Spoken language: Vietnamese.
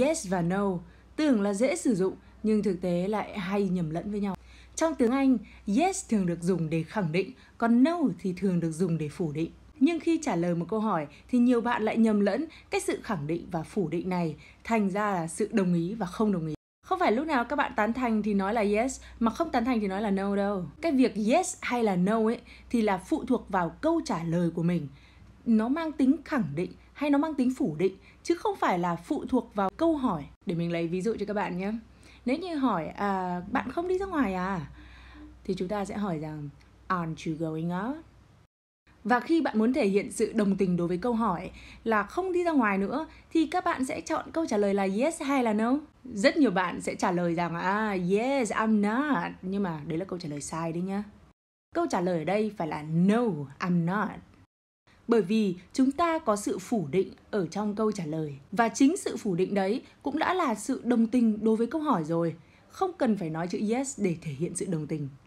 yes và no tưởng là dễ sử dụng nhưng thực tế lại hay nhầm lẫn với nhau. Trong tiếng Anh, yes thường được dùng để khẳng định, còn no thì thường được dùng để phủ định. Nhưng khi trả lời một câu hỏi thì nhiều bạn lại nhầm lẫn cái sự khẳng định và phủ định này thành ra là sự đồng ý và không đồng ý. Không phải lúc nào các bạn tán thành thì nói là yes mà không tán thành thì nói là no đâu. Cái việc yes hay là no ấy thì là phụ thuộc vào câu trả lời của mình. Nó mang tính khẳng định hay nó mang tính phủ định chứ không phải là phụ thuộc vào câu hỏi để mình lấy ví dụ cho các bạn nhé nếu như hỏi à, bạn không đi ra ngoài à thì chúng ta sẽ hỏi rằng aren't you going out và khi bạn muốn thể hiện sự đồng tình đối với câu hỏi là không đi ra ngoài nữa thì các bạn sẽ chọn câu trả lời là yes hay là no. Rất nhiều bạn sẽ trả lời rằng à yes I'm not nhưng mà đấy là câu trả lời sai đấy nhá. Câu trả lời ở đây phải là no I'm not bởi vì chúng ta có sự phủ định ở trong câu trả lời và chính sự phủ định đấy cũng đã là sự đồng tình đối với câu hỏi rồi không cần phải nói chữ yes để thể hiện sự đồng tình